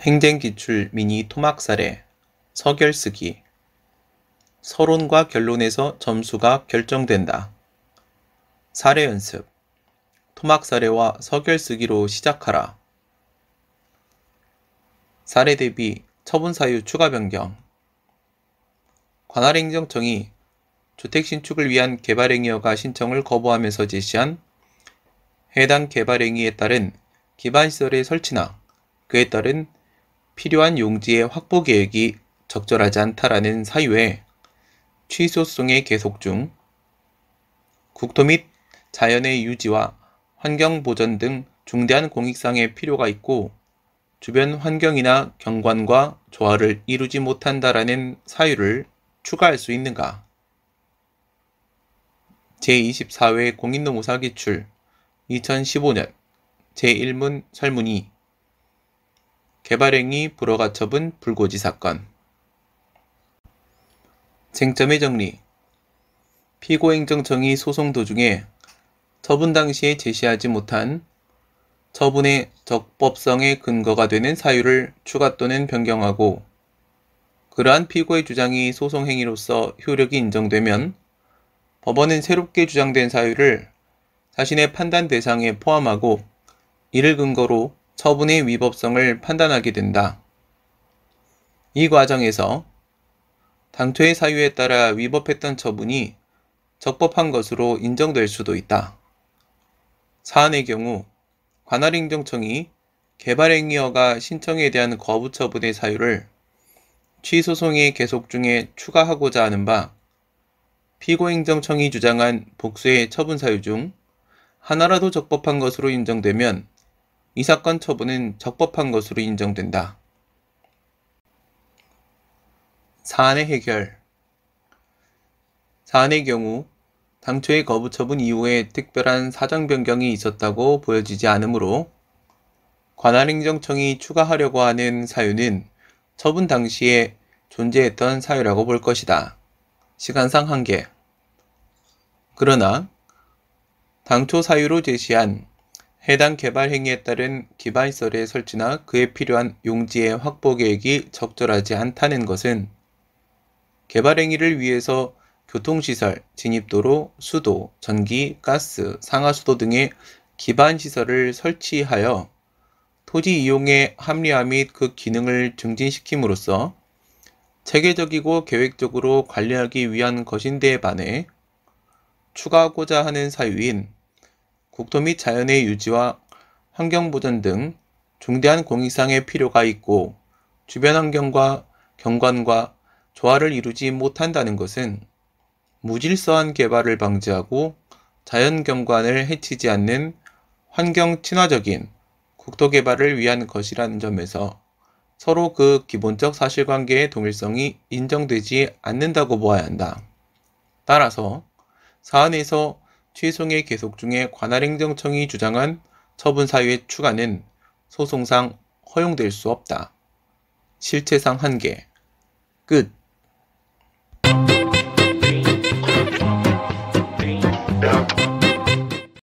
행정기출 미니 토막사례 서결쓰기 서론과 결론에서 점수가 결정된다. 사례 연습 토막사례와 서결쓰기로 시작하라. 사례 대비 처분사유 추가 변경 관할행정청이 주택신축을 위한 개발행위허가 신청을 거부하면서 제시한 해당 개발행위에 따른 기반시설의 설치나 그에 따른 필요한 용지의 확보 계획이 적절하지 않다라는 사유에 취소송의 계속 중 국토 및 자연의 유지와 환경 보전 등 중대한 공익상의 필요가 있고 주변 환경이나 경관과 조화를 이루지 못한다라는 사유를 추가할 수 있는가? 제24회 공인농무사 기출 2015년 제1문 설문이 개발행위 불허가처분 불고지 사건 쟁점의 정리 피고행정청이 소송 도중에 처분 당시에 제시하지 못한 처분의 적법성의 근거가 되는 사유를 추가 또는 변경하고 그러한 피고의 주장이 소송 행위로서 효력이 인정되면 법원은 새롭게 주장된 사유를 자신의 판단 대상에 포함하고 이를 근거로 처분의 위법성을 판단하게 된다. 이 과정에서 당초의 사유에 따라 위법했던 처분이 적법한 것으로 인정될 수도 있다. 사안의 경우 관할행정청이 개발행위허가 신청에 대한 거부 처분의 사유를 취소송의 계속 중에 추가하고자 하는 바 피고행정청이 주장한 복수의 처분 사유 중 하나라도 적법한 것으로 인정되면 이 사건 처분은 적법한 것으로 인정된다. 사안의 해결 사안의 경우 당초의 거부 처분 이후에 특별한 사정 변경이 있었다고 보여지지 않으므로 관할행정청이 추가하려고 하는 사유는 처분 당시에 존재했던 사유라고 볼 것이다. 시간상 한계. 그러나 당초 사유로 제시한 해당 개발 행위에 따른 기반시설의 설치나 그에 필요한 용지의 확보 계획이 적절하지 않다는 것은 개발 행위를 위해서 교통시설, 진입도로, 수도, 전기, 가스, 상하수도 등의 기반시설을 설치하여 토지 이용의 합리화 및 그 기능을 증진시킴으로써 체계적이고 계획적으로 관리하기 위한 것인데 반해 추가하고자 하는 사유인 국토 및 자연의 유지와 환경 보전 등 중대한 공익상의 필요가 있고 주변 환경과 경관과 조화를 이루지 못한다는 것은 무질서한 개발을 방지하고 자연 경관을 해치지 않는 환경 친화적인 국토 개발을 위한 것이라는 점에서 서로 그 기본적 사실관계의 동일성이 인정되지 않는다고 보아야 한다. 따라서 사안에서 최송의 계속 중에 관할행정청이 주장한 처분 사유의 추가는 소송상 허용될 수 없다. 실체상 한계. 끝.